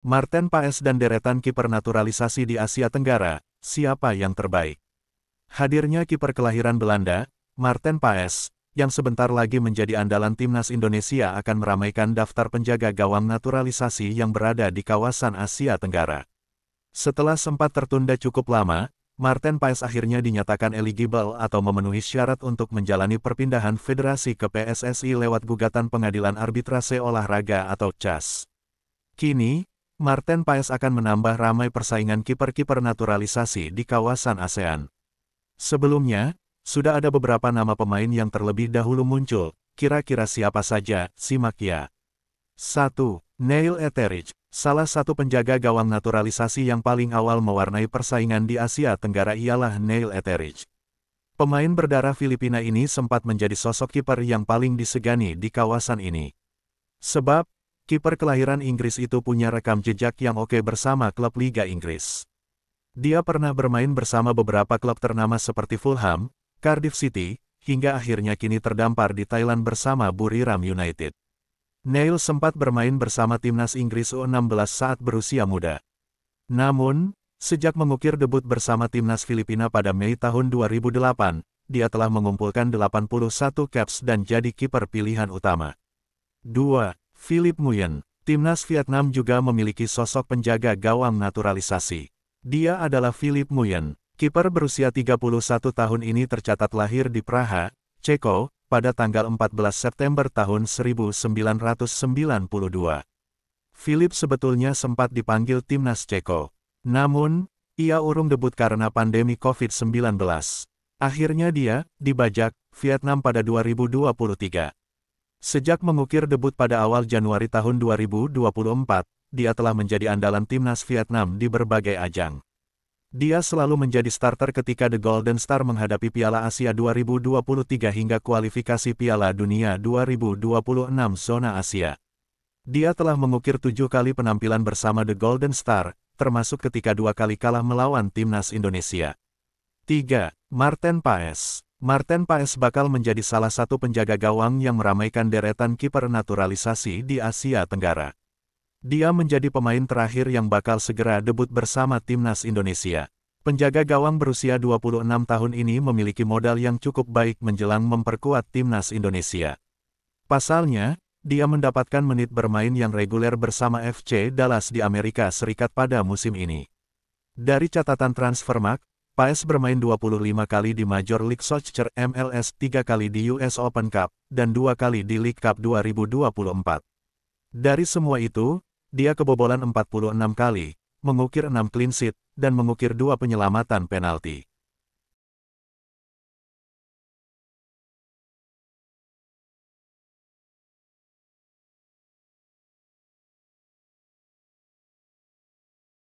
Martin Paes dan deretan kiper naturalisasi di Asia Tenggara, siapa yang terbaik? Hadirnya kiper kelahiran Belanda, Martin Paes, yang sebentar lagi menjadi andalan timnas Indonesia akan meramaikan daftar penjaga gawang naturalisasi yang berada di kawasan Asia Tenggara. Setelah sempat tertunda cukup lama, Martin Paes akhirnya dinyatakan eligible atau memenuhi syarat untuk menjalani perpindahan federasi ke PSSI lewat gugatan pengadilan arbitrase olahraga atau CAS. Kini, Martin Paes akan menambah ramai persaingan kiper-kiper naturalisasi di kawasan ASEAN. Sebelumnya, sudah ada beberapa nama pemain yang terlebih dahulu muncul, kira-kira siapa saja, simak ya. 1. Neil Etheridge, salah satu penjaga gawang naturalisasi yang paling awal mewarnai persaingan di Asia Tenggara ialah Neil Etheridge. Pemain berdarah Filipina ini sempat menjadi sosok kiper yang paling disegani di kawasan ini. Sebab, kiper kelahiran Inggris itu punya rekam jejak yang oke bersama klub Liga Inggris. Dia pernah bermain bersama beberapa klub ternama seperti Fulham, Cardiff City, hingga akhirnya kini terdampar di Thailand bersama Buriram United. Neil sempat bermain bersama timnas Inggris U16 saat berusia muda. Namun, sejak mengukir debut bersama timnas Filipina pada Mei tahun 2008, dia telah mengumpulkan 81 caps dan jadi kiper pilihan utama. 2. Philip Nguyen, timnas Vietnam juga memiliki sosok penjaga gawang naturalisasi. Dia adalah Philip Nguyen, kiper berusia 31 tahun ini tercatat lahir di Praha, Ceko, pada tanggal 14 September tahun 1992. Philip sebetulnya sempat dipanggil timnas Ceko. Namun, ia urung debut karena pandemi COVID-19. Akhirnya dia, dibajak, Vietnam pada 2023. Sejak mengukir debut pada awal Januari tahun 2024, dia telah menjadi andalan timnas Vietnam di berbagai ajang. Dia selalu menjadi starter ketika The Golden Star menghadapi Piala Asia 2023 hingga kualifikasi Piala Dunia 2026 zona Asia. Dia telah mengukir tujuh kali penampilan bersama The Golden Star, termasuk ketika dua kali kalah melawan timnas Indonesia. 3. Martin Paes Martin Paes bakal menjadi salah satu penjaga gawang yang meramaikan deretan kiper naturalisasi di Asia Tenggara. Dia menjadi pemain terakhir yang bakal segera debut bersama timnas Indonesia. Penjaga gawang berusia 26 tahun ini memiliki modal yang cukup baik menjelang memperkuat timnas Indonesia. Pasalnya, dia mendapatkan menit bermain yang reguler bersama FC Dallas di Amerika Serikat pada musim ini. Dari catatan Transfermarkt, Paes bermain 25 kali di Major League Soccer MLS, 3 kali di US Open Cup, dan 2 kali di League Cup 2024. Dari semua itu, dia kebobolan 46 kali, mengukir 6 clean sheet, dan mengukir 2 penyelamatan penalti.